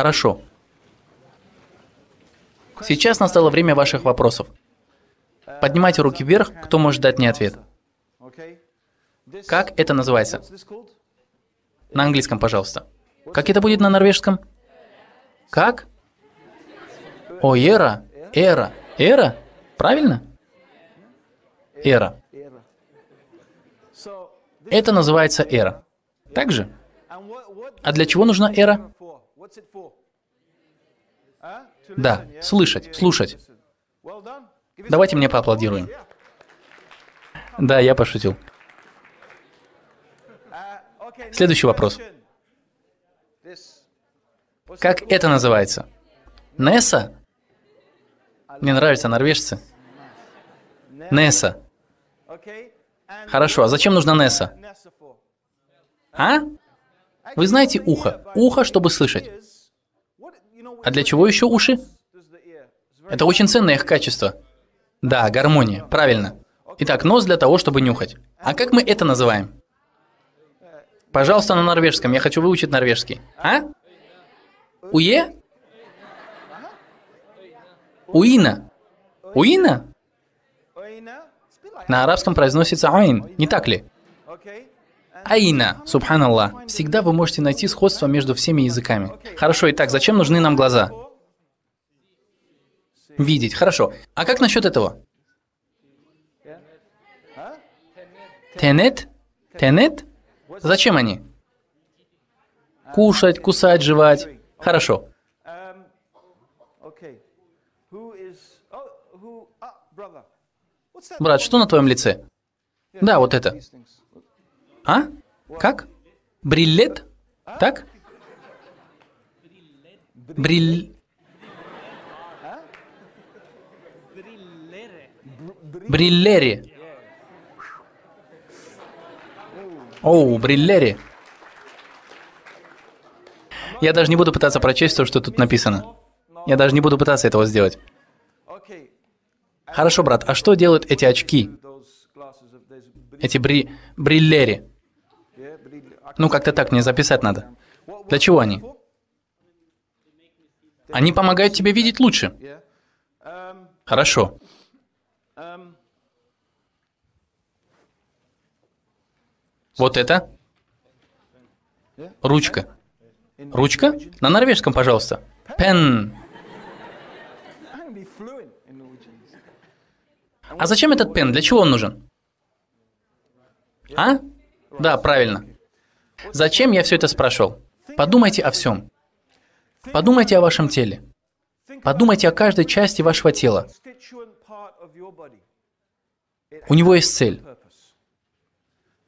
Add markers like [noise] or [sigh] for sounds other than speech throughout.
Хорошо. Сейчас настало время ваших вопросов. Поднимайте руки вверх, кто может дать мне ответ. Как это называется? На английском, пожалуйста. Как это будет на норвежском? Как? О, эра, эра, эра, правильно? Эра. Это называется эра. Также. А для чего нужна эра? Да, слышать, слушать. Давайте мне поаплодируем. Да, я пошутил. Uh, Следующий вопрос. Как это называется? Несса? Мне нравятся норвежцы. Несса. Хорошо, а зачем нужна Несса? А? Вы знаете ухо? Ухо, чтобы слышать. А для чего еще уши? Это очень ценное их качество. Да, гармония, правильно. Итак, нос для того, чтобы нюхать. А как мы это называем? Пожалуйста, на норвежском. Я хочу выучить норвежский. А? Уе? Уина. Уина? На арабском произносится айн, не так ли? Аина, субханаллах. Всегда вы можете найти сходство между всеми языками. Хорошо, итак, зачем нужны нам глаза? Видеть, хорошо. А как насчет этого? Тенет? Тенет? Зачем они? Кушать, кусать, жевать. Хорошо. Брат, что на твоем лице? Да, вот это. А? Как? Бриллет? Так? Брилл? Бриллери. Оу, бриллери. Я даже не буду пытаться прочесть то, что тут написано. Я даже не буду пытаться этого сделать. Хорошо, брат, а что делают эти очки? Эти бри... бриллери? Ну, как-то так мне записать надо. Для чего они? Они помогают тебе видеть лучше. Хорошо. Вот это? Ручка. Ручка? На норвежском, пожалуйста. Пен. А зачем этот пен? Для чего он нужен? А? Да, правильно. Зачем я все это спрашивал? Подумайте о всем. Подумайте о вашем теле. Подумайте о каждой части вашего тела. У него есть цель.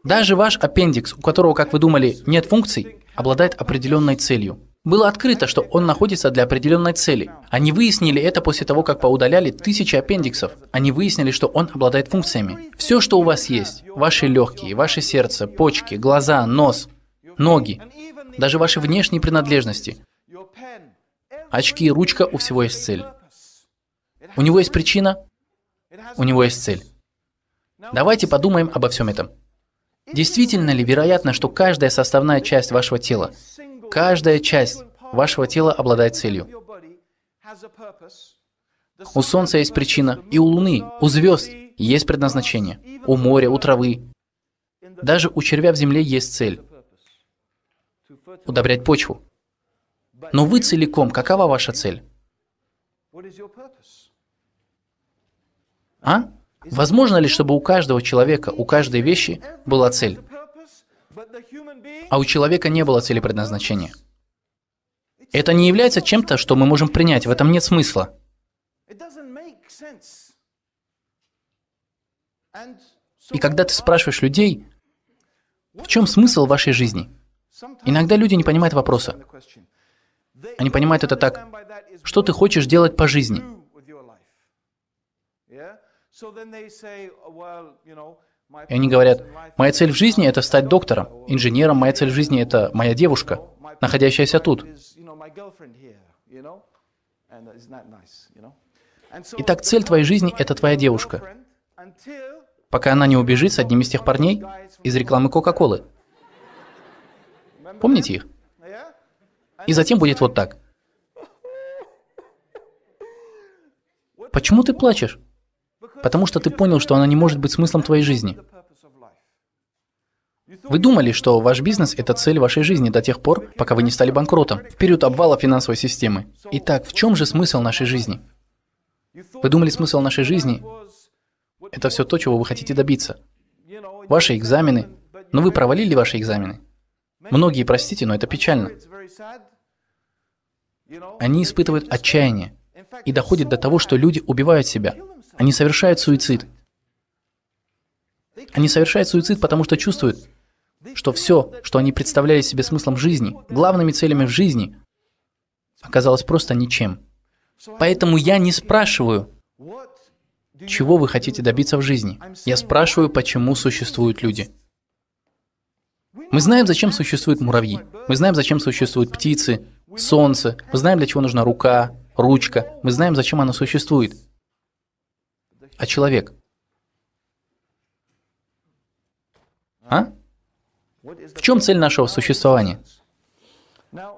Даже ваш аппендикс, у которого, как вы думали, нет функций, обладает определенной целью. Было открыто, что он находится для определенной цели. Они выяснили это после того, как поудаляли тысячи аппендиксов. Они выяснили, что он обладает функциями. Все, что у вас есть, ваши легкие, ваше сердце, почки, глаза, нос, ноги, даже ваши внешние принадлежности. Очки и ручка у всего есть цель. У него есть причина, у него есть цель. Давайте подумаем обо всем этом. Действительно ли вероятно, что каждая составная часть вашего тела, каждая часть вашего тела обладает целью? У Солнца есть причина, и у Луны, у звезд есть предназначение, у моря, у травы. Даже у червя в земле есть цель удобрять почву. Но вы целиком, какова ваша цель? А? Возможно ли, чтобы у каждого человека, у каждой вещи была цель? А у человека не было цели предназначения. Это не является чем-то, что мы можем принять, в этом нет смысла. И когда ты спрашиваешь людей, в чем смысл вашей жизни – Иногда люди не понимают вопроса. Они понимают это так. Что ты хочешь делать по жизни? И они говорят, моя цель в жизни — это стать доктором, инженером, моя цель в жизни — это моя девушка, находящаяся тут. Итак, цель твоей жизни — это твоя девушка, пока она не убежит с одним из тех парней из рекламы Кока-Колы. Помните их? И затем будет вот так. Почему ты плачешь? Потому что ты понял, что она не может быть смыслом твоей жизни. Вы думали, что ваш бизнес – это цель вашей жизни до тех пор, пока вы не стали банкротом, в период обвала финансовой системы. Итак, в чем же смысл нашей жизни? Вы думали, смысл нашей жизни – это все то, чего вы хотите добиться. Ваши экзамены. Но вы провалили ваши экзамены. Многие, простите, но это печально. Они испытывают отчаяние и доходит до того, что люди убивают себя. Они совершают суицид. Они совершают суицид, потому что чувствуют, что все, что они представляли себе смыслом жизни, главными целями в жизни, оказалось просто ничем. Поэтому я не спрашиваю, чего вы хотите добиться в жизни. Я спрашиваю, почему существуют люди. Мы знаем, зачем существуют муравьи. Мы знаем, зачем существуют птицы, солнце. Мы знаем, для чего нужна рука, ручка. Мы знаем, зачем она существует. А человек? А? В чем цель нашего существования? Я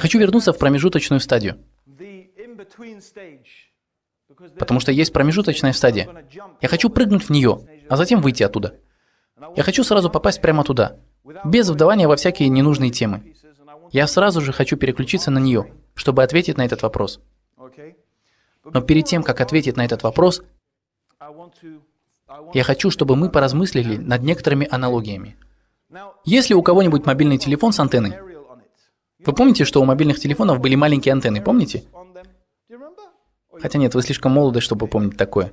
хочу вернуться в промежуточную стадию. Потому что есть промежуточная стадия. Я хочу прыгнуть в нее а затем выйти оттуда. Я хочу сразу попасть прямо туда, без вдавания во всякие ненужные темы. Я сразу же хочу переключиться на нее, чтобы ответить на этот вопрос. Но перед тем, как ответить на этот вопрос, я хочу, чтобы мы поразмыслили над некоторыми аналогиями. Если у кого-нибудь мобильный телефон с антенной, вы помните, что у мобильных телефонов были маленькие антенны, помните? Хотя нет, вы слишком молоды, чтобы помнить такое.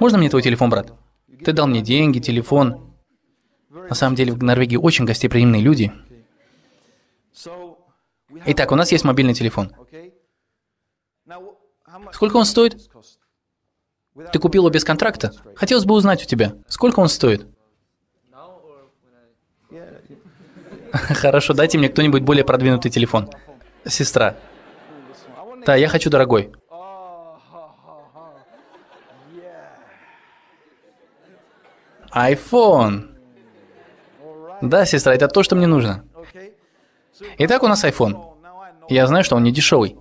Можно мне твой телефон, брат? Ты дал мне деньги, телефон. На самом деле в Норвегии очень гостеприимные люди. Итак, у нас есть мобильный телефон. Сколько он стоит? Ты купил его без контракта? Хотелось бы узнать у тебя, сколько он стоит? [laughs] Хорошо, дайте мне кто-нибудь более продвинутый телефон. Сестра. Да, я хочу дорогой. iPhone. Да, сестра, это то, что мне нужно. Итак, у нас iPhone. Я знаю, что он не дешевый.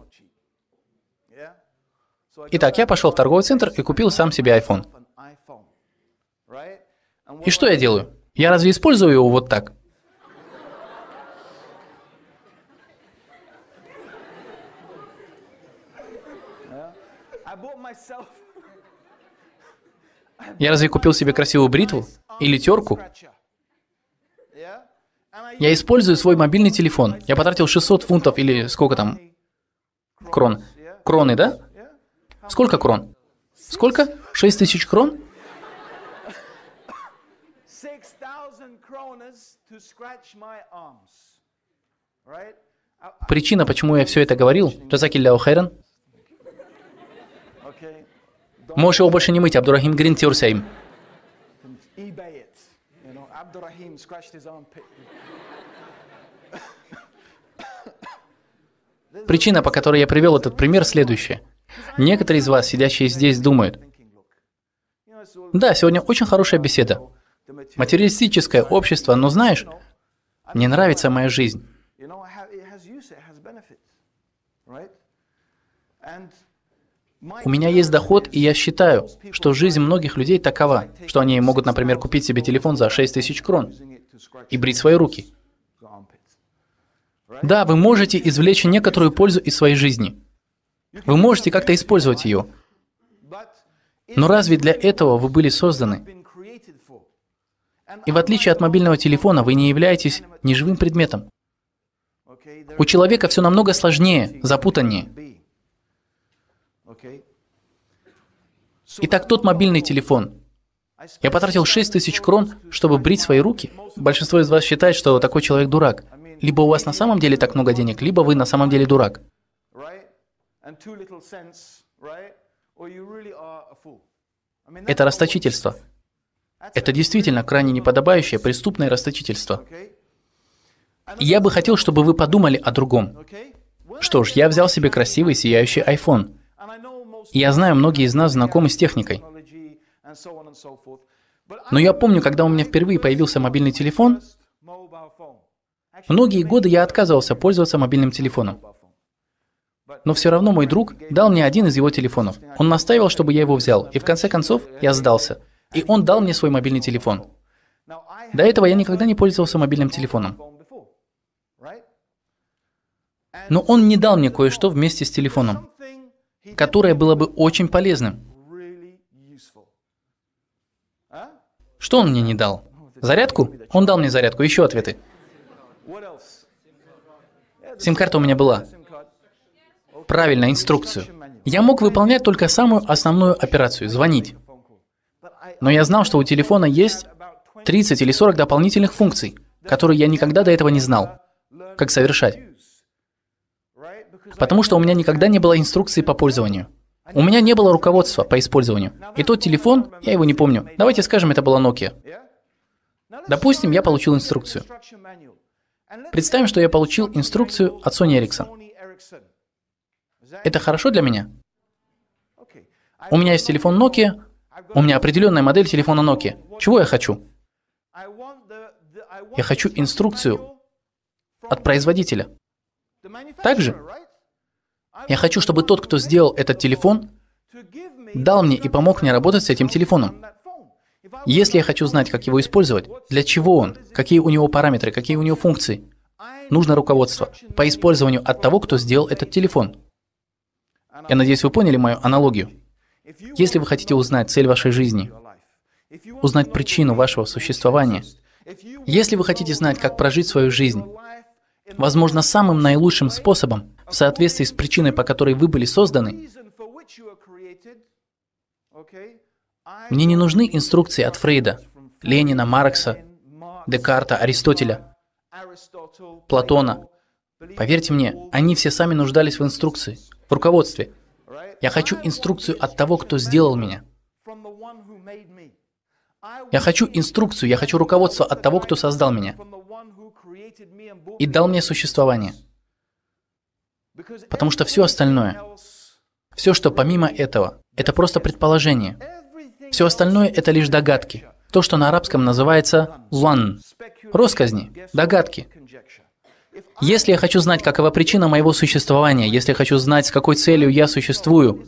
Итак, я пошел в торговый центр и купил сам себе iPhone. И что я делаю? Я разве использую его вот так? Я разве купил себе красивую бритву или терку? Я использую свой мобильный телефон. Я потратил 600 фунтов или сколько там? Крон. Кроны, да? Сколько крон? Сколько? 6 тысяч крон? Причина, почему я все это говорил, Джазаки Ляо Хэрен, Можешь его больше не мыть, Абдурахим Грин терся им. Причина, по которой я привел этот пример, следующая. Некоторые из вас, сидящие здесь, думают, да, сегодня очень хорошая беседа. Материалистическое общество, но знаешь, мне нравится моя жизнь. У меня есть доход, и я считаю, что жизнь многих людей такова, что они могут, например, купить себе телефон за 6 тысяч крон и брить свои руки. Да, вы можете извлечь некоторую пользу из своей жизни. Вы можете как-то использовать ее. Но разве для этого вы были созданы? И в отличие от мобильного телефона, вы не являетесь неживым предметом. У человека все намного сложнее, запутаннее. Итак, тот мобильный телефон. Я потратил 6 тысяч крон, чтобы брить свои руки. Большинство из вас считает, что такой человек дурак. Либо у вас на самом деле так много денег, либо вы на самом деле дурак. Это расточительство. Это действительно крайне неподобающее, преступное расточительство. Я бы хотел, чтобы вы подумали о другом. Что ж, я взял себе красивый сияющий iPhone. Я знаю, многие из нас знакомы с техникой. Но я помню, когда у меня впервые появился мобильный телефон, многие годы я отказывался пользоваться мобильным телефоном. Но все равно мой друг дал мне один из его телефонов. Он настаивал, чтобы я его взял, и в конце концов я сдался. И он дал мне свой мобильный телефон. До этого я никогда не пользовался мобильным телефоном. Но он не дал мне кое-что вместе с телефоном которое было бы очень полезным. Что он мне не дал? Зарядку? Он дал мне зарядку, еще ответы. Сим-карта у меня была. Правильно, инструкцию. Я мог выполнять только самую основную операцию – звонить. Но я знал, что у телефона есть 30 или 40 дополнительных функций, которые я никогда до этого не знал, как совершать потому что у меня никогда не было инструкции по пользованию. У меня не было руководства по использованию. И тот телефон, я его не помню. Давайте скажем, это была Nokia. Допустим, я получил инструкцию. Представим, что я получил инструкцию от Sony Ericsson. Это хорошо для меня? У меня есть телефон Nokia, у меня определенная модель телефона Nokia. Чего я хочу? Я хочу инструкцию от производителя. Также я хочу, чтобы тот, кто сделал этот телефон, дал мне и помог мне работать с этим телефоном. Если я хочу знать, как его использовать, для чего он, какие у него параметры, какие у него функции, нужно руководство по использованию от того, кто сделал этот телефон. Я надеюсь, вы поняли мою аналогию. Если вы хотите узнать цель вашей жизни, узнать причину вашего существования, если вы хотите знать, как прожить свою жизнь, Возможно, самым наилучшим способом, в соответствии с причиной, по которой вы были созданы, мне не нужны инструкции от Фрейда, Ленина, Маркса, Декарта, Аристотеля, Платона. Поверьте мне, они все сами нуждались в инструкции, в руководстве. Я хочу инструкцию от того, кто сделал меня. Я хочу инструкцию, я хочу руководство от того, кто создал меня и дал мне существование. Потому что все остальное, все, что помимо этого, это просто предположение. Все остальное — это лишь догадки. То, что на арабском называется «лан» — росказни, догадки. Если я хочу знать, какова причина моего существования, если я хочу знать, с какой целью я существую,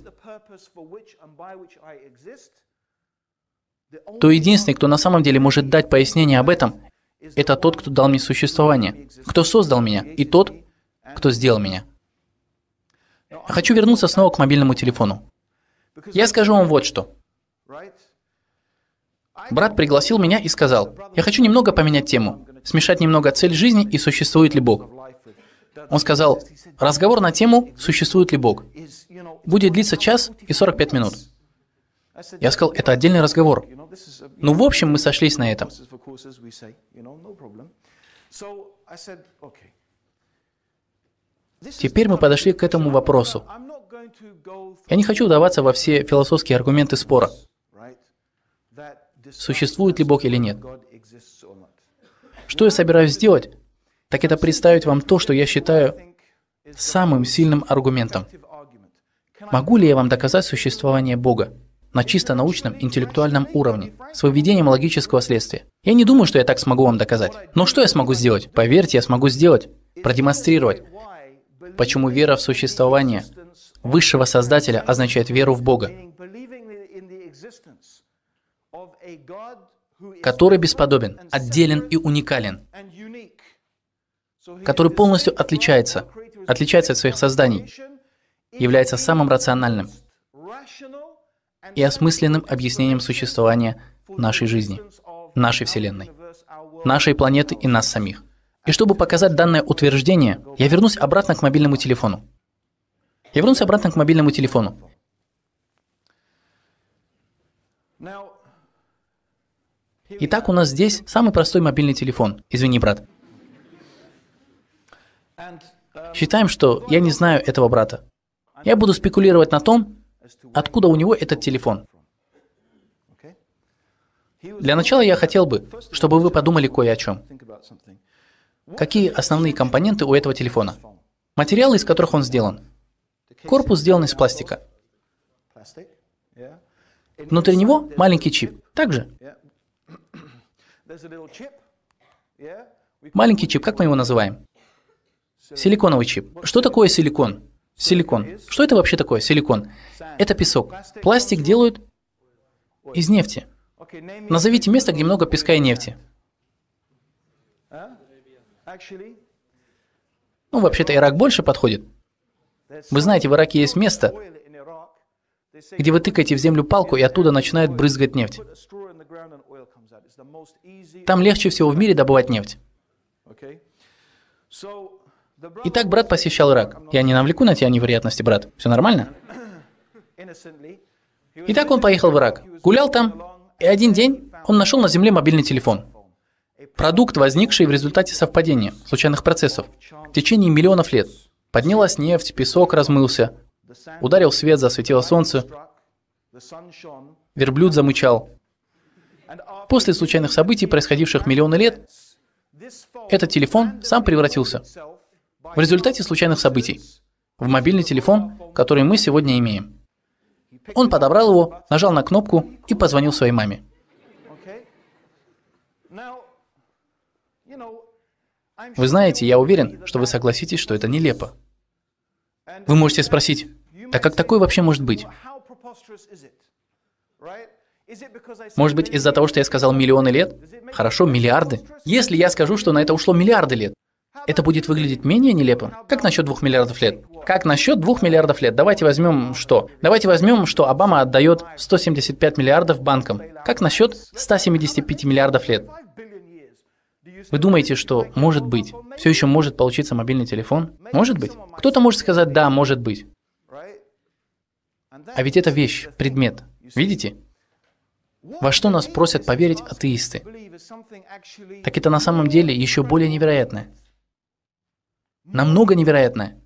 то единственный, кто на самом деле может дать пояснение об этом, – это тот, кто дал мне существование, кто создал меня, и тот, кто сделал меня. Хочу вернуться снова к мобильному телефону. Я скажу вам вот что. Брат пригласил меня и сказал, я хочу немного поменять тему, смешать немного цель жизни и существует ли Бог. Он сказал, разговор на тему «Существует ли Бог?» будет длиться час и 45 минут. Я сказал, это отдельный разговор. Ну, в общем, мы сошлись на этом. Теперь мы подошли к этому вопросу. Я не хочу вдаваться во все философские аргументы спора, существует ли Бог или нет. Что я собираюсь сделать, так это представить вам то, что я считаю самым сильным аргументом. Могу ли я вам доказать существование Бога? на чисто научном интеллектуальном уровне, с выведением логического следствия. Я не думаю, что я так смогу вам доказать. Но что я смогу сделать? Поверьте, я смогу сделать. Продемонстрировать, почему вера в существование высшего Создателя означает веру в Бога, который бесподобен, отделен и уникален, который полностью отличается, отличается от своих созданий, является самым рациональным, и осмысленным объяснением существования нашей жизни, нашей Вселенной, нашей планеты и нас самих. И чтобы показать данное утверждение, я вернусь обратно к мобильному телефону. Я вернусь обратно к мобильному телефону. Итак, у нас здесь самый простой мобильный телефон. Извини, брат. Считаем, что я не знаю этого брата. Я буду спекулировать на том, Откуда у него этот телефон? Для начала я хотел бы, чтобы вы подумали кое о чем. Какие основные компоненты у этого телефона? Материалы, из которых он сделан. Корпус сделан из пластика. Внутри него маленький чип. Также. Маленький чип, как мы его называем? Силиконовый чип. Что такое силикон? Силикон. Что это вообще такое, силикон? Это песок. Пластик делают из нефти. Назовите место, где много песка и нефти. Ну, вообще-то Ирак больше подходит. Вы знаете, в Ираке есть место, где вы тыкаете в землю палку, и оттуда начинает брызгать нефть. Там легче всего в мире добывать нефть. Итак, брат посещал Ирак. Я не навлеку на тебя невероятности, брат. Все нормально? Итак, он поехал в Ирак. Гулял там, и один день он нашел на земле мобильный телефон. Продукт, возникший в результате совпадения, случайных процессов. В течение миллионов лет. Поднялась нефть, песок размылся, ударил свет, засветило солнце, верблюд замычал. После случайных событий, происходивших миллионы лет, этот телефон сам превратился в результате случайных событий в мобильный телефон, который мы сегодня имеем. Он подобрал его, нажал на кнопку и позвонил своей маме. Вы знаете, я уверен, что вы согласитесь, что это нелепо. Вы можете спросить, так как такое вообще может быть? Может быть, из-за того, что я сказал миллионы лет? Хорошо, миллиарды. Если я скажу, что на это ушло миллиарды лет, это будет выглядеть менее нелепо. Как насчет двух миллиардов лет? Как насчет двух миллиардов лет? Давайте возьмем что? Давайте возьмем, что Обама отдает 175 миллиардов банкам. Как насчет 175 миллиардов лет? Вы думаете, что может быть, все еще может получиться мобильный телефон? Может быть? Кто-то может сказать, да, может быть. А ведь это вещь, предмет. Видите? Во что нас просят поверить атеисты? Так это на самом деле еще более невероятное. Намного невероятное.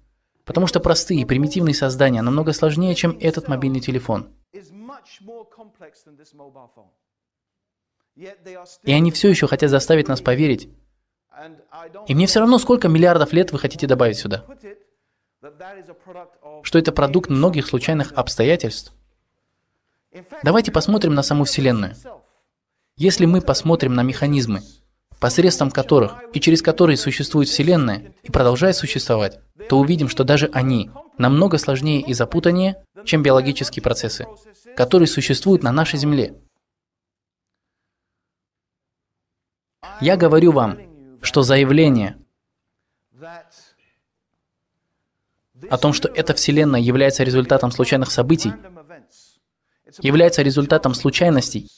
Потому что простые, примитивные создания намного сложнее, чем этот мобильный телефон. И они все еще хотят заставить нас поверить. И мне все равно, сколько миллиардов лет вы хотите добавить сюда. Что это продукт многих случайных обстоятельств. Давайте посмотрим на саму Вселенную. Если мы посмотрим на механизмы, посредством которых и через которые существует Вселенная и продолжает существовать, то увидим, что даже они намного сложнее и запутаннее, чем биологические процессы, которые существуют на нашей Земле. Я говорю вам, что заявление о том, что эта Вселенная является результатом случайных событий, является результатом случайностей,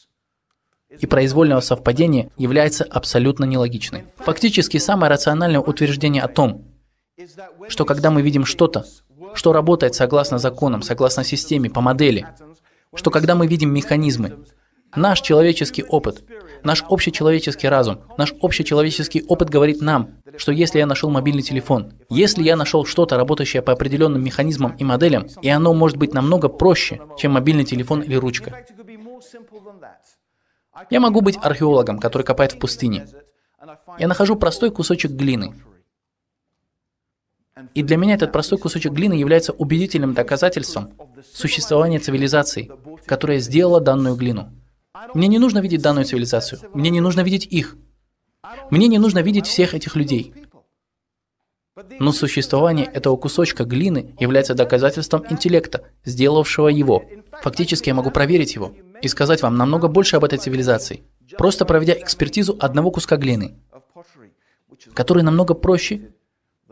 и произвольного совпадения является абсолютно нелогичной. Фактически самое рациональное утверждение о том, что когда мы видим что-то, что работает согласно законам, согласно системе, по модели, что когда мы видим механизмы, наш человеческий опыт, наш общечеловеческий разум, наш общечеловеческий опыт говорит нам, что если я нашел мобильный телефон, если я нашел что-то, работающее по определенным механизмам и моделям, и оно может быть намного проще, чем мобильный телефон или ручка. Я могу быть археологом, который копает в пустыне. Я нахожу простой кусочек глины. И для меня этот простой кусочек глины является убедительным доказательством существования цивилизации, которая сделала данную глину. Мне не нужно видеть данную цивилизацию. Мне не нужно видеть их. Мне не нужно видеть всех этих людей. Но существование этого кусочка глины является доказательством интеллекта, сделавшего его. Фактически я могу проверить его и сказать вам намного больше об этой цивилизации, просто проведя экспертизу одного куска глины, который намного проще,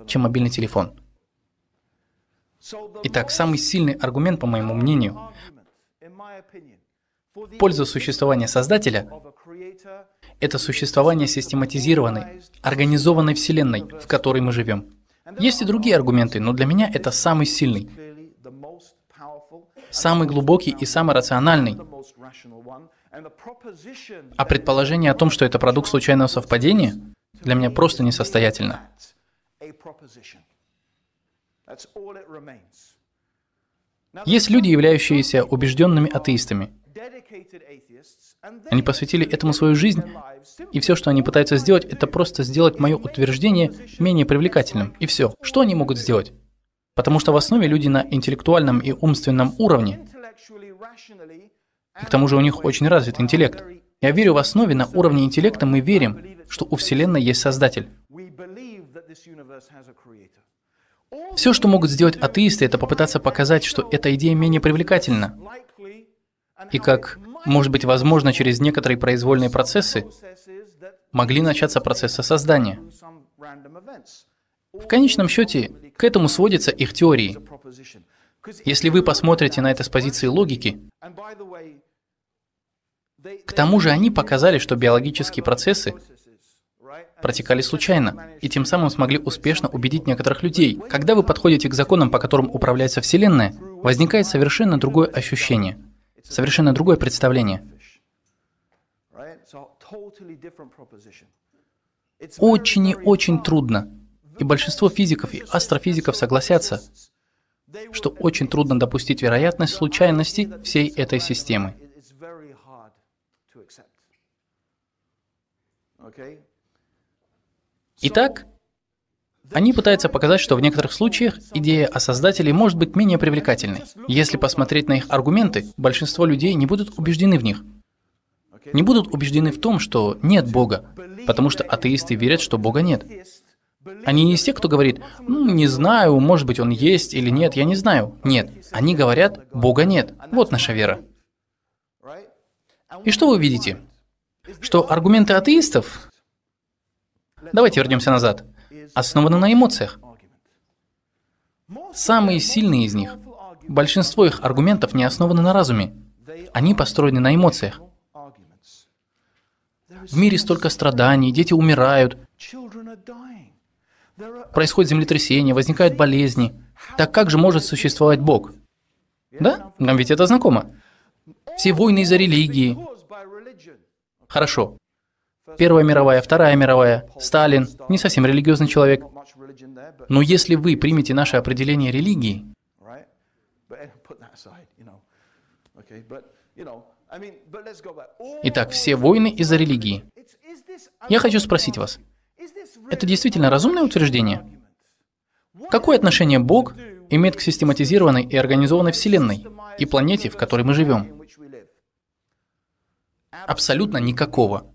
чем мобильный телефон. Итак, самый сильный аргумент, по моему мнению, в пользу существования Создателя — это существование систематизированной, организованной Вселенной, в которой мы живем. Есть и другие аргументы, но для меня это самый сильный, самый глубокий и самый рациональный. А предположение о том, что это продукт случайного совпадения, для меня просто несостоятельно. Есть люди, являющиеся убежденными атеистами. Они посвятили этому свою жизнь, и все, что они пытаются сделать, это просто сделать мое утверждение менее привлекательным. И все. Что они могут сделать? Потому что в основе люди на интеллектуальном и умственном уровне. И к тому же у них очень развит интеллект. Я верю в основе на уровне интеллекта мы верим, что у Вселенной есть Создатель. Все, что могут сделать атеисты, это попытаться показать, что эта идея менее привлекательна. И как, может быть, возможно, через некоторые произвольные процессы могли начаться процессы создания. В конечном счете, к этому сводятся их теории. Если вы посмотрите на это с позиции логики, к тому же они показали, что биологические процессы протекали случайно, и тем самым смогли успешно убедить некоторых людей. Когда вы подходите к законам, по которым управляется Вселенная, возникает совершенно другое ощущение, совершенно другое представление. Очень и очень трудно и большинство физиков и астрофизиков согласятся, что очень трудно допустить вероятность случайности всей этой системы. Итак, они пытаются показать, что в некоторых случаях идея о создателе может быть менее привлекательной. Если посмотреть на их аргументы, большинство людей не будут убеждены в них. Не будут убеждены в том, что нет Бога, потому что атеисты верят, что Бога нет. Они не из тех, кто говорит, ну, не знаю, может быть, он есть или нет, я не знаю. Нет, они говорят, Бога нет. Вот наша вера. И что вы видите? Что аргументы атеистов, давайте вернемся назад, основаны на эмоциях. Самые сильные из них, большинство их аргументов не основаны на разуме. Они построены на эмоциях. В мире столько страданий, дети умирают, Происходит землетрясение, возникают болезни. Так как же может существовать Бог? Да? Нам ведь это знакомо. Все войны из-за религии. Хорошо. Первая мировая, Вторая мировая, Сталин, не совсем религиозный человек. Но если вы примете наше определение религии, Итак, все войны из-за религии. Я хочу спросить вас, это действительно разумное утверждение? Какое отношение Бог имеет к систематизированной и организованной Вселенной и планете, в которой мы живем? Абсолютно никакого.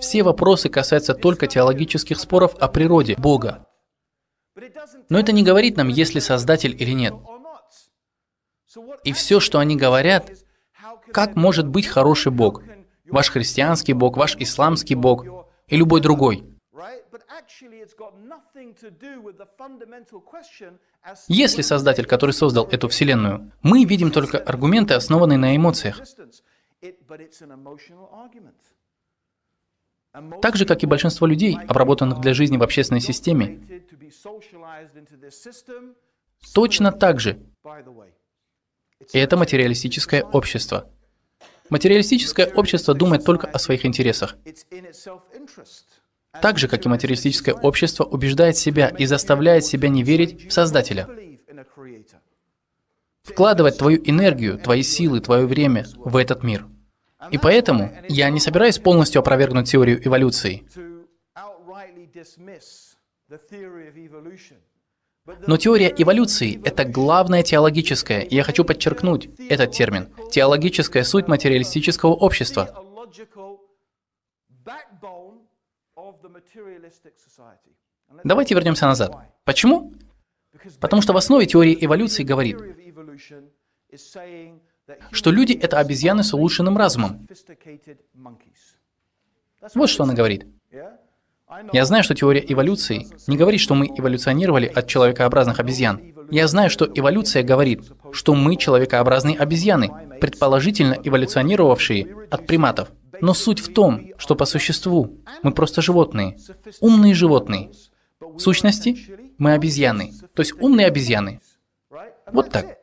Все вопросы касаются только теологических споров о природе Бога. Но это не говорит нам, есть ли Создатель или нет. И все, что они говорят, как может быть хороший Бог – ваш христианский бог, ваш исламский бог и любой другой. Если Создатель, который создал эту Вселенную, мы видим только аргументы, основанные на эмоциях. Так же, как и большинство людей, обработанных для жизни в общественной системе, точно так же это материалистическое общество – Материалистическое общество думает только о своих интересах. Так же, как и материалистическое общество убеждает себя и заставляет себя не верить в Создателя. Вкладывать твою энергию, твои силы, твое время в этот мир. И поэтому я не собираюсь полностью опровергнуть теорию эволюции. Но теория эволюции — это главное теологическое, и я хочу подчеркнуть этот термин теологическая суть материалистического общества. Давайте вернемся назад. Почему? Потому что в основе теории эволюции говорит, что люди — это обезьяны с улучшенным разумом. Вот что она говорит. Я знаю, что теория эволюции не говорит, что мы эволюционировали от человекообразных обезьян. Я знаю, что эволюция говорит, что мы человекообразные обезьяны, предположительно эволюционировавшие от приматов. Но суть в том, что по существу мы просто животные, умные животные. В сущности, мы обезьяны, то есть умные обезьяны. Вот так.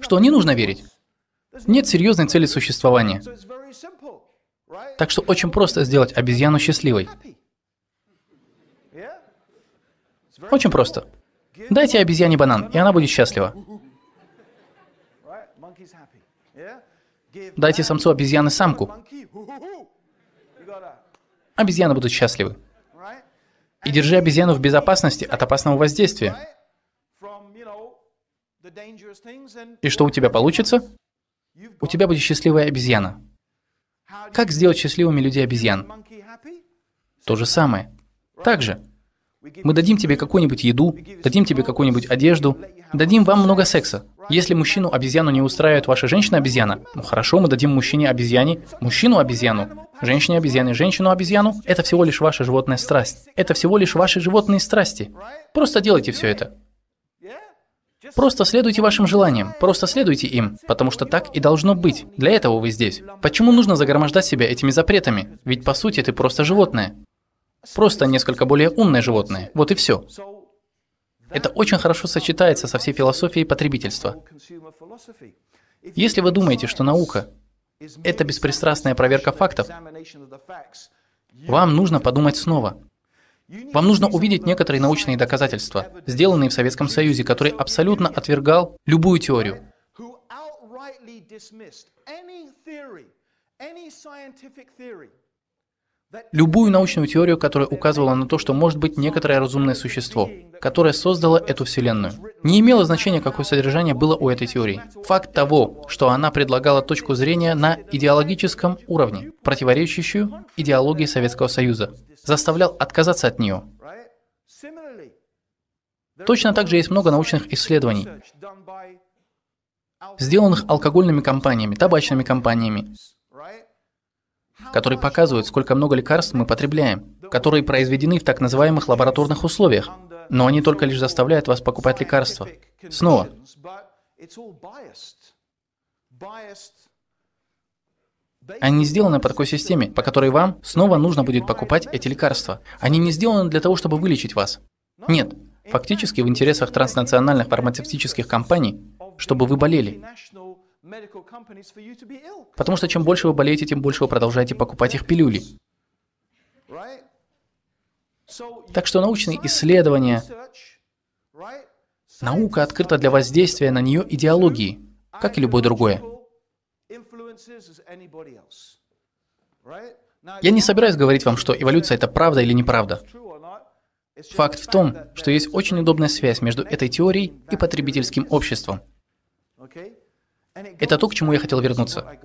Что не нужно верить. Нет серьезной цели существования. Так что очень просто сделать обезьяну счастливой. Очень просто. Дайте обезьяне банан, и она будет счастлива. Дайте самцу обезьяны самку. Обезьяны будут счастливы. И держи обезьяну в безопасности от опасного воздействия. И что у тебя получится? У тебя будет счастливая обезьяна. Как сделать счастливыми людей обезьян? То же самое. Также, мы дадим тебе какую-нибудь еду, дадим тебе какую-нибудь одежду, дадим вам много секса. Если мужчину-обезьяну не устраивает ваша женщина-обезьяна, ну хорошо, мы дадим мужчине-обезьяне мужчину-обезьяну, женщине-обезьяне женщину-обезьяну. Это всего лишь ваша животная страсть. Это всего лишь ваши животные страсти. Просто делайте все это. Просто следуйте вашим желаниям, просто следуйте им, потому что так и должно быть. Для этого вы здесь. Почему нужно загромождать себя этими запретами? Ведь по сути ты просто животное. Просто несколько более умные животные. Вот и все. Это очень хорошо сочетается со всей философией потребительства. Если вы думаете, что наука — это беспристрастная проверка фактов, вам нужно подумать снова. Вам нужно увидеть некоторые научные доказательства, сделанные в Советском Союзе, который абсолютно отвергал любую теорию. Any scientific theory Любую научную теорию, которая указывала на то, что может быть некоторое разумное существо, которое создало эту Вселенную. Не имело значения, какое содержание было у этой теории. Факт того, что она предлагала точку зрения на идеологическом уровне, противоречащую идеологии Советского Союза, заставлял отказаться от нее. Точно так же есть много научных исследований, сделанных алкогольными компаниями, табачными компаниями, которые показывают, сколько много лекарств мы потребляем, которые произведены в так называемых лабораторных условиях. Но они только лишь заставляют вас покупать лекарства. Снова. Они сделаны по такой системе, по которой вам снова нужно будет покупать эти лекарства. Они не сделаны для того, чтобы вылечить вас. Нет, фактически в интересах транснациональных фармацевтических компаний, чтобы вы болели. Потому что чем больше вы болеете, тем больше вы продолжаете покупать их пилюли. Так что научные исследования, наука открыта для воздействия на нее идеологии, как и любое другое. Я не собираюсь говорить вам, что эволюция это правда или неправда. Факт в том, что есть очень удобная связь между этой теорией и потребительским обществом. Это то, к чему я хотел вернуться.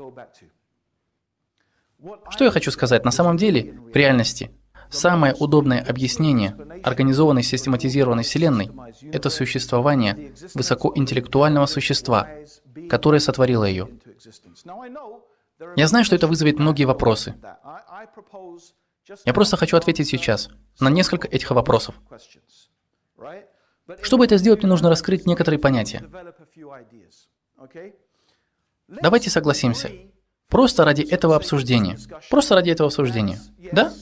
Что я хочу сказать? На самом деле, в реальности, самое удобное объяснение организованной систематизированной Вселенной — это существование высокоинтеллектуального существа, которое сотворило ее. Я знаю, что это вызовет многие вопросы. Я просто хочу ответить сейчас на несколько этих вопросов. Чтобы это сделать, мне нужно раскрыть некоторые понятия. Давайте согласимся. Просто ради этого обсуждения. Просто ради этого обсуждения. Да?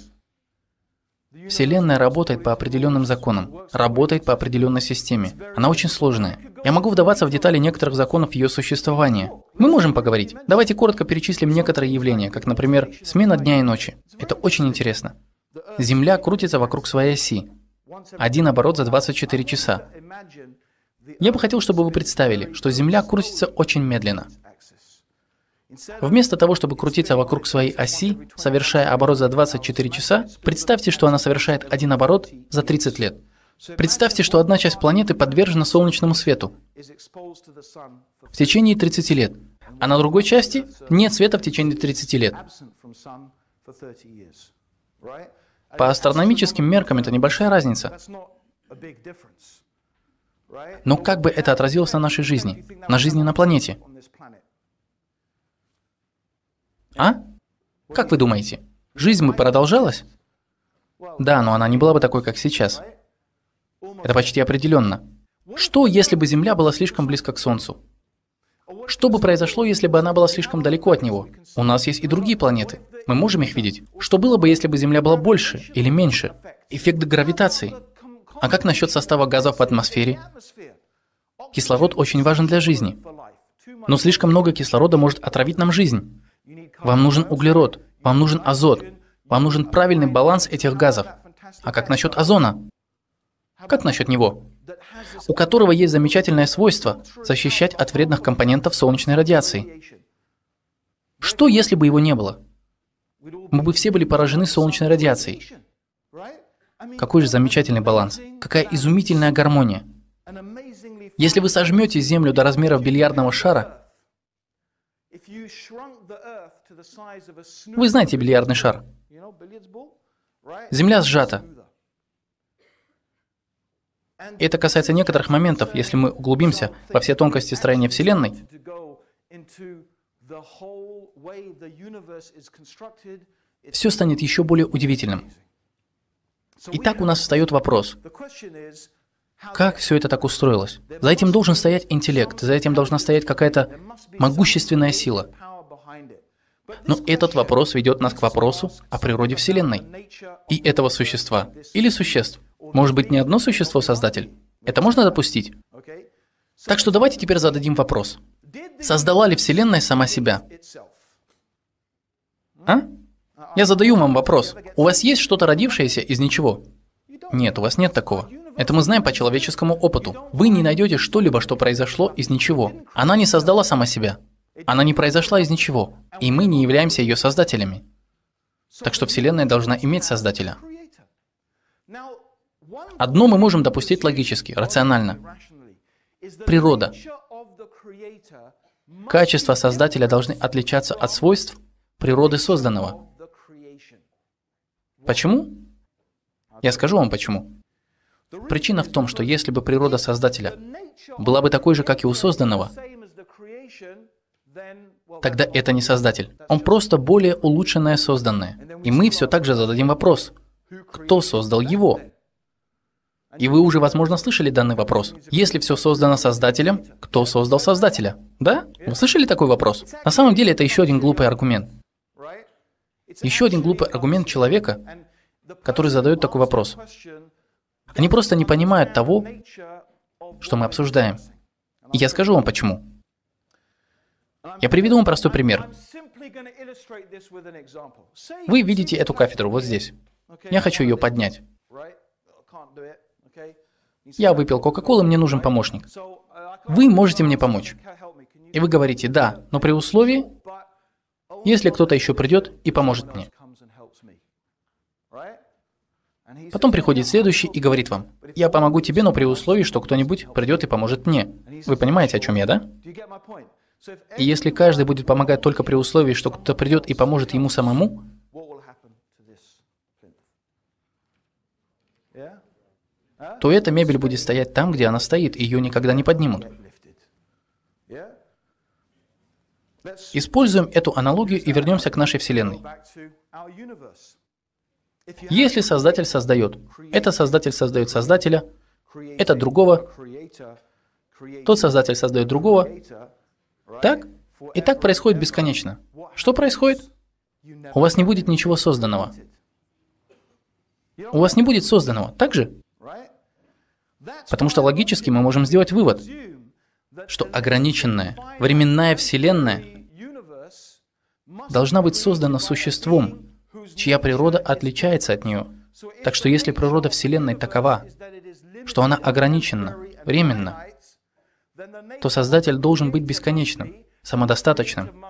Вселенная работает по определенным законам, работает по определенной системе. Она очень сложная. Я могу вдаваться в детали некоторых законов ее существования. Мы можем поговорить. Давайте коротко перечислим некоторые явления, как, например, смена дня и ночи. Это очень интересно. Земля крутится вокруг своей оси. Один оборот за 24 часа. Я бы хотел, чтобы вы представили, что Земля крутится очень медленно. Вместо того, чтобы крутиться вокруг своей оси, совершая оборот за 24 часа, представьте, что она совершает один оборот за 30 лет. Представьте, что одна часть планеты подвержена солнечному свету в течение 30 лет, а на другой части нет света в течение 30 лет. По астрономическим меркам это небольшая разница. Но как бы это отразилось на нашей жизни, на жизни на планете? А? Как вы думаете, жизнь бы продолжалась? Да, но она не была бы такой, как сейчас. Это почти определенно. Что, если бы Земля была слишком близко к Солнцу? Что бы произошло, если бы она была слишком далеко от него? У нас есть и другие планеты. Мы можем их видеть. Что было бы, если бы Земля была больше или меньше? Эффект гравитации. А как насчет состава газов в атмосфере? Кислород очень важен для жизни. Но слишком много кислорода может отравить нам жизнь. Вам нужен углерод, вам нужен азот, вам нужен правильный баланс этих газов. А как насчет озона? Как насчет него? У которого есть замечательное свойство защищать от вредных компонентов солнечной радиации. Что, если бы его не было? Мы бы все были поражены солнечной радиацией. Какой же замечательный баланс. Какая изумительная гармония. Если вы сожмете Землю до размеров бильярдного шара, вы знаете бильярдный шар. Земля сжата. Это касается некоторых моментов, если мы углубимся во все тонкости строения Вселенной, все станет еще более удивительным. Итак, у нас встает вопрос, как все это так устроилось? За этим должен стоять интеллект, за этим должна стоять какая-то могущественная сила. Но этот вопрос ведет нас к вопросу о природе Вселенной и этого существа или существ. Может быть, не одно существо Создатель? Это можно допустить? Так что давайте теперь зададим вопрос. Создала ли Вселенная сама себя? А? Я задаю вам вопрос. У вас есть что-то родившееся из ничего? Нет, у вас нет такого. Это мы знаем по человеческому опыту. Вы не найдете что-либо, что произошло из ничего. Она не создала сама себя. Она не произошла из ничего, и мы не являемся ее создателями. Так что Вселенная должна иметь создателя. Одно мы можем допустить логически, рационально. Природа. Качества Создателя должны отличаться от свойств природы созданного. Почему? Я скажу вам почему. Причина в том, что если бы природа Создателя была бы такой же, как и у созданного, тогда это не Создатель. Он просто более улучшенное созданное. И мы все так же зададим вопрос, кто создал его? И вы уже, возможно, слышали данный вопрос. Если все создано Создателем, кто создал Создателя? Да? Вы слышали такой вопрос? На самом деле это еще один глупый аргумент. Еще один глупый аргумент человека, который задает такой вопрос. Они просто не понимают того, что мы обсуждаем. И я скажу вам почему. Я приведу вам простой пример. Вы видите эту кафедру вот здесь. Я хочу ее поднять. Я выпил Кока-Колы, мне нужен помощник. Uh, вы можете мне помочь. И вы говорите «да», но при условии, если кто-то еще придет и поможет мне. Потом приходит следующий и говорит вам, «Я помогу тебе, но при условии, что кто-нибудь придет и поможет мне». Вы понимаете, о чем я, да? И если каждый будет помогать только при условии, что кто-то придет и поможет ему самому, то эта мебель будет стоять там, где она стоит, и ее никогда не поднимут. Используем эту аналогию и вернемся к нашей Вселенной. Если Создатель создает, это Создатель создает Создателя, это другого, тот Создатель создает другого, так? И так происходит бесконечно. Что происходит? У вас не будет ничего созданного. У вас не будет созданного, так же? Потому что логически мы можем сделать вывод, что ограниченная, временная Вселенная должна быть создана существом, чья природа отличается от нее. Так что если природа Вселенной такова, что она ограничена, временна, то Создатель должен быть бесконечным, самодостаточным.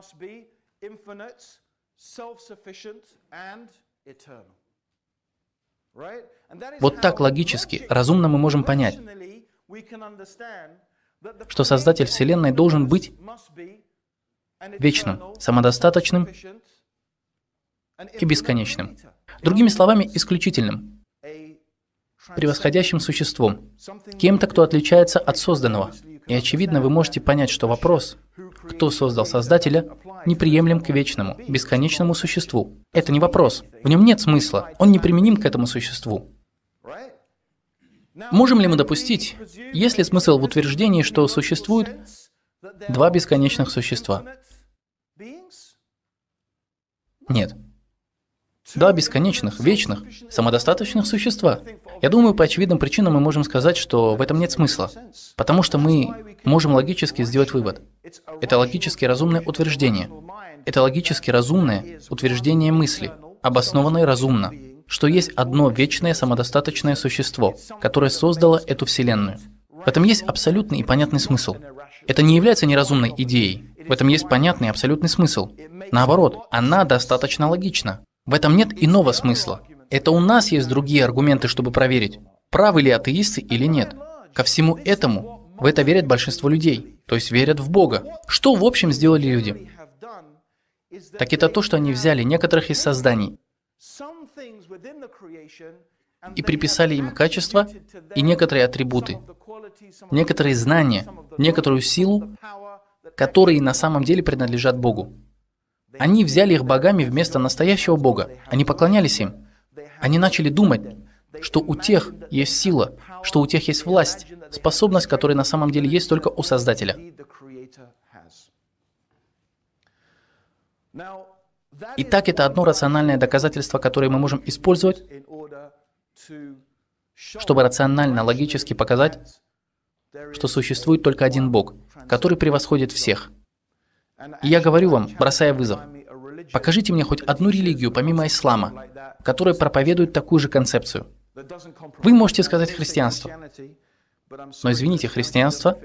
Вот так логически, разумно мы можем понять, что Создатель Вселенной должен быть вечным, самодостаточным и бесконечным. Другими словами, исключительным, превосходящим существом, кем-то, кто отличается от созданного, и очевидно, вы можете понять, что вопрос, кто создал Создателя, неприемлем к вечному, бесконечному существу. Это не вопрос. В нем нет смысла. Он не применим к этому существу. Можем ли мы допустить, есть ли смысл в утверждении, что существует два бесконечных существа? Нет. Два бесконечных, вечных, самодостаточных существа. Я думаю, по очевидным причинам мы можем сказать, что в этом нет смысла. Потому что мы можем логически сделать вывод. Это логически разумное утверждение. Это логически разумное утверждение мысли, обоснованное разумно, что есть одно вечное самодостаточное существо, которое создало эту Вселенную. В этом есть абсолютный и понятный смысл. Это не является неразумной идеей. В этом есть понятный и абсолютный смысл. Наоборот, она достаточно логична. В этом нет иного смысла. Это у нас есть другие аргументы, чтобы проверить, правы ли атеисты или нет. Ко всему этому в это верят большинство людей, то есть верят в Бога. Что в общем сделали люди? Так это то, что они взяли некоторых из созданий и приписали им качества и некоторые атрибуты, некоторые знания, некоторую силу, которые на самом деле принадлежат Богу. Они взяли их богами вместо настоящего Бога. Они поклонялись им. Они начали думать, что у тех есть сила, что у тех есть власть, способность, которая на самом деле есть только у Создателя. Итак, это одно рациональное доказательство, которое мы можем использовать, чтобы рационально, логически показать, что существует только один Бог, который превосходит всех – и я говорю вам, бросая вызов, покажите мне хоть одну религию, помимо ислама, которая проповедует такую же концепцию. Вы можете сказать христианство, но извините, христианство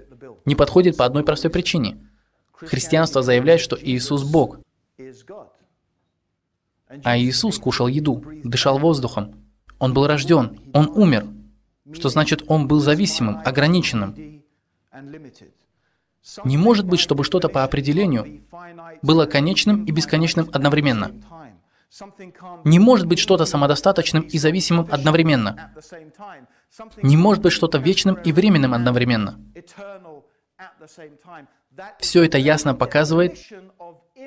не подходит по одной простой причине. Христианство заявляет, что Иисус Бог, а Иисус кушал еду, дышал воздухом, Он был рожден, Он умер, что значит Он был зависимым, ограниченным. Не может быть, чтобы что-то по определению было конечным и бесконечным одновременно. Не может быть что-то самодостаточным и зависимым одновременно. Не может быть что-то вечным и временным одновременно. Все это ясно показывает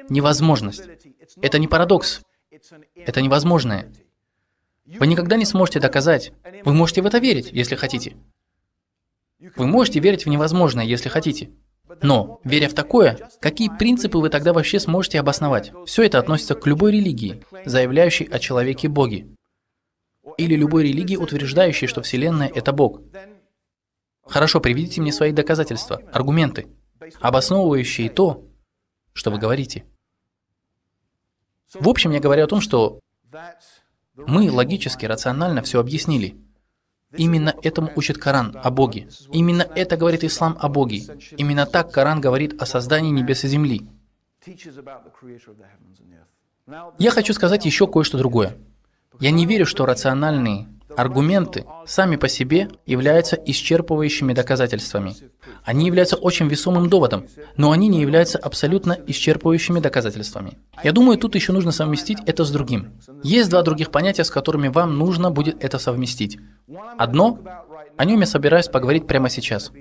невозможность. Это не парадокс. Это невозможное. Вы никогда не сможете доказать. Вы можете в это верить, если хотите. Вы можете верить в невозможное, если хотите. Но, веря в такое, какие принципы вы тогда вообще сможете обосновать? Все это относится к любой религии, заявляющей о человеке Боге. Или любой религии, утверждающей, что Вселенная — это Бог. Хорошо, приведите мне свои доказательства, аргументы, обосновывающие то, что вы говорите. В общем, я говорю о том, что мы логически, рационально все объяснили. Именно этому учит Коран о Боге. Именно это говорит ислам о Боге. Именно так Коран говорит о создании небес и земли. Я хочу сказать еще кое-что другое. Я не верю, что рациональные, Аргументы сами по себе являются исчерпывающими доказательствами. Они являются очень весомым доводом, но они не являются абсолютно исчерпывающими доказательствами. Я думаю, тут еще нужно совместить это с другим. Есть два других понятия, с которыми вам нужно будет это совместить. Одно, о нем я собираюсь поговорить прямо сейчас.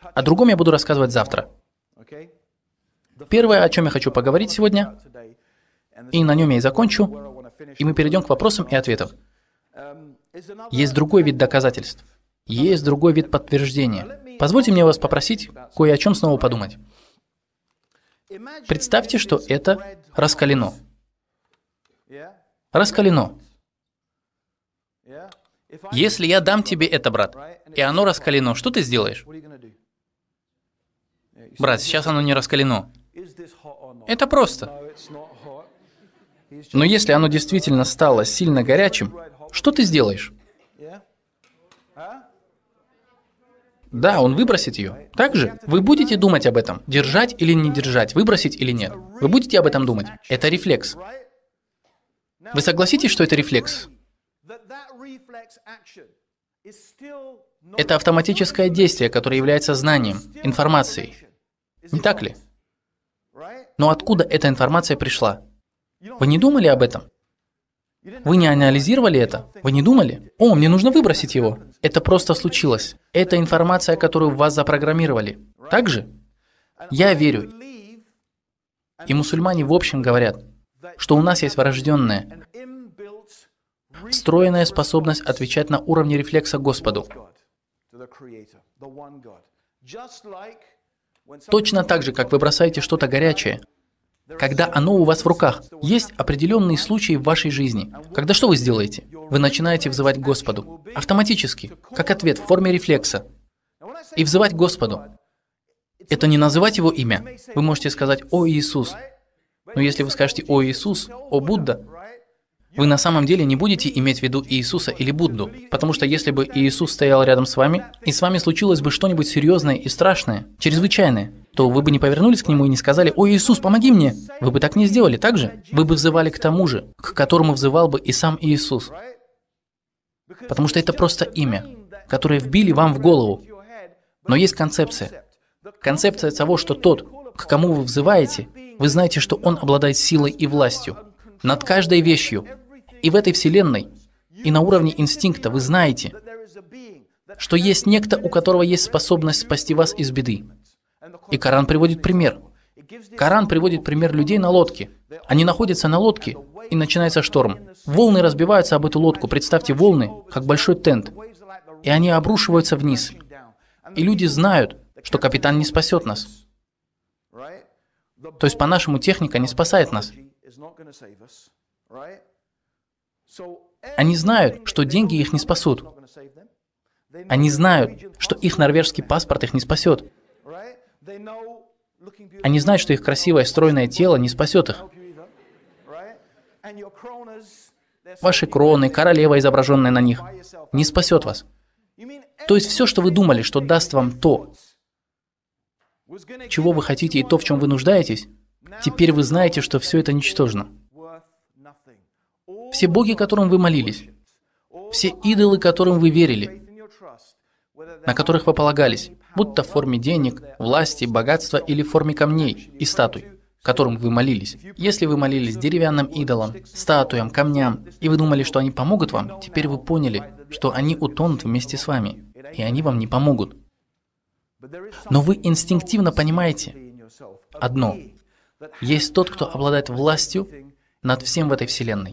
О другом я буду рассказывать завтра. Первое, о чем я хочу поговорить сегодня, и на нем я и закончу, и мы перейдем к вопросам и ответам. Есть другой вид доказательств. Есть другой вид подтверждения. Позвольте мне вас попросить кое о чем снова подумать. Представьте, что это раскалено. Раскалено. Если я дам тебе это, брат, и оно раскалено, что ты сделаешь? Брат, сейчас оно не раскалено. Это просто. Но если оно действительно стало сильно горячим, что ты сделаешь? Да, он выбросит ее. Также вы будете думать об этом, держать или не держать, выбросить или нет. Вы будете об этом думать. Это рефлекс. Вы согласитесь, что это рефлекс? Это автоматическое действие, которое является знанием, информацией. Не так ли? Но откуда эта информация пришла? Вы не думали об этом? Вы не анализировали это? Вы не думали? О, мне нужно выбросить его. Это просто случилось. Это информация, которую вас запрограммировали. Так же? Я верю. И мусульмане в общем говорят, что у нас есть врожденная, встроенная способность отвечать на уровне рефлекса Господу. Точно так же, как вы бросаете что-то горячее, когда оно у вас в руках, есть определенные случаи в вашей жизни. Когда что вы сделаете? Вы начинаете взывать к Господу. Автоматически, как ответ в форме рефлекса. И взывать к Господу. Это не называть Его имя. Вы можете сказать «О Иисус». Но если вы скажете «О Иисус», «О Будда», вы на самом деле не будете иметь в виду Иисуса или Будду, потому что если бы Иисус стоял рядом с вами, и с вами случилось бы что-нибудь серьезное и страшное, чрезвычайное, то вы бы не повернулись к нему и не сказали «О Иисус, помоги мне!» Вы бы так не сделали, так же? Вы бы взывали к тому же, к которому взывал бы и сам Иисус. Потому что это просто имя, которое вбили вам в голову. Но есть концепция. Концепция того, что тот, к кому вы взываете, вы знаете, что он обладает силой и властью над каждой вещью. И в этой вселенной, и на уровне инстинкта вы знаете, что есть некто, у которого есть способность спасти вас из беды. И Коран приводит пример. Коран приводит пример людей на лодке. Они находятся на лодке, и начинается шторм. Волны разбиваются об эту лодку. Представьте, волны, как большой тент. И они обрушиваются вниз. И люди знают, что капитан не спасет нас. То есть, по-нашему, техника не спасает нас. Они знают, что деньги их не спасут. Они знают, что их норвежский паспорт их не спасет. Они знают, что их красивое стройное тело не спасет их. Ваши кроны, королева, изображенная на них, не спасет вас. То есть все, что вы думали, что даст вам то, чего вы хотите и то, в чем вы нуждаетесь, теперь вы знаете, что все это ничтожно. Все боги, которым вы молились, все идолы, которым вы верили, на которых вы полагались, будь то в форме денег, власти, богатства или в форме камней и статуй которым вы молились. Если вы молились деревянным идолам, статуям, камням, и вы думали, что они помогут вам, теперь вы поняли, что они утонут вместе с вами, и они вам не помогут. Но вы инстинктивно понимаете одно. Есть тот, кто обладает властью над всем в этой вселенной.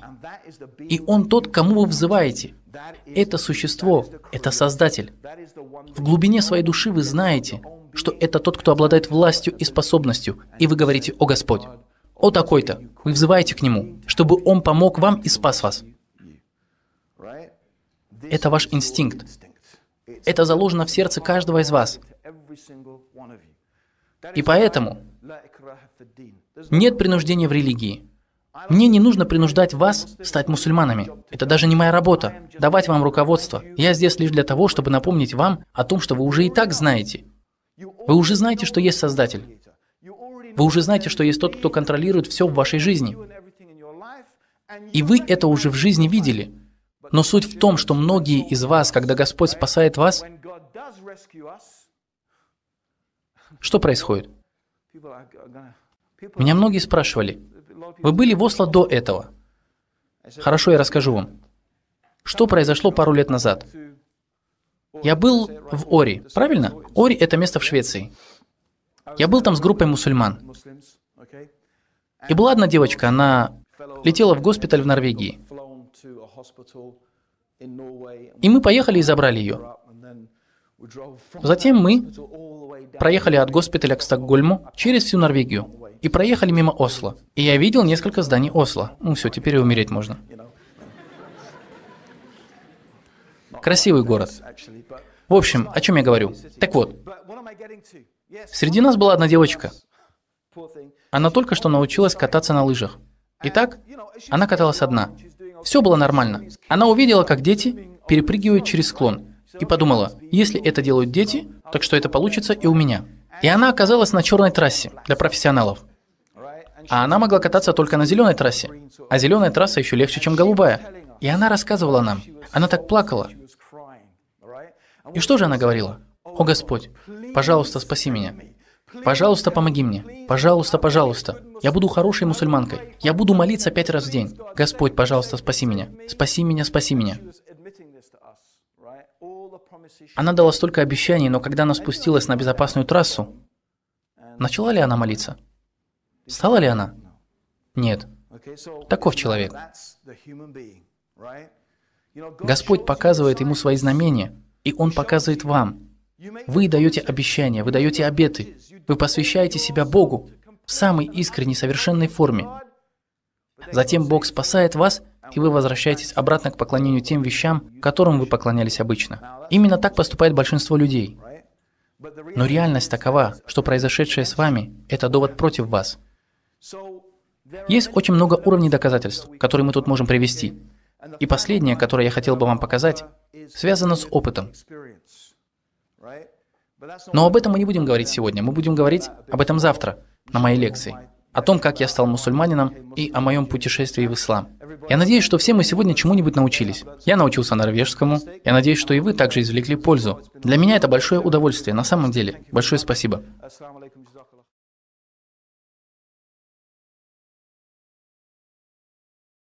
И он тот, кому вы взываете. Это существо, это Создатель. В глубине своей души вы знаете, что это тот, кто обладает властью и способностью, и вы говорите «О Господь!» «О такой-то!» Вы взываете к Нему, чтобы Он помог вам и спас вас. Это ваш инстинкт. Это заложено в сердце каждого из вас. И поэтому нет принуждения в религии. Мне не нужно принуждать вас стать мусульманами. Это даже не моя работа. Давать вам руководство. Я здесь лишь для того, чтобы напомнить вам о том, что вы уже и так знаете. Вы уже знаете, что есть Создатель. Вы уже знаете, что есть тот, кто контролирует все в вашей жизни. И вы это уже в жизни видели. Но суть в том, что многие из вас, когда Господь спасает вас, что происходит? Меня многие спрашивали, вы были в Осло до этого. Хорошо, я расскажу вам. Что произошло пару лет назад? Я был в Ори, правильно? Ори — это место в Швеции. Я был там с группой мусульман. И была одна девочка, она летела в госпиталь в Норвегии. И мы поехали и забрали ее. Затем мы проехали от госпиталя к Стокгольму через всю Норвегию и проехали мимо Осло. И я видел несколько зданий Осло. Ну все, теперь и умереть можно. Красивый город. В общем, о чем я говорю? Так вот, среди нас была одна девочка. Она только что научилась кататься на лыжах. Итак, она каталась одна. Все было нормально. Она увидела, как дети перепрыгивают через склон, и подумала, если это делают дети, так что это получится и у меня. И она оказалась на черной трассе для профессионалов. А она могла кататься только на зеленой трассе. А зеленая трасса еще легче, чем голубая. И она рассказывала нам. Она так плакала. И что же она говорила? «О Господь, пожалуйста, спаси меня. Пожалуйста, помоги мне. Пожалуйста, пожалуйста. Я буду хорошей мусульманкой. Я буду молиться пять раз в день. Господь, пожалуйста, спаси меня. Спаси меня, спаси меня. Она дала столько обещаний, но когда она спустилась на безопасную трассу, начала ли она молиться? Стала ли она? Нет. Таков человек. Господь показывает ему свои знамения, и он показывает вам. Вы даете обещания, вы даете обеты, вы посвящаете себя Богу в самой искренней, совершенной форме. Затем Бог спасает вас, и вы возвращаетесь обратно к поклонению тем вещам, которым вы поклонялись обычно. Именно так поступает большинство людей. Но реальность такова, что произошедшее с вами – это довод против вас – есть очень много уровней доказательств, которые мы тут можем привести. И последнее, которое я хотел бы вам показать, связано с опытом. Но об этом мы не будем говорить сегодня, мы будем говорить об этом завтра, на моей лекции, о том, как я стал мусульманином и о моем путешествии в ислам. Я надеюсь, что все мы сегодня чему-нибудь научились. Я научился норвежскому, я надеюсь, что и вы также извлекли пользу. Для меня это большое удовольствие, на самом деле. Большое спасибо.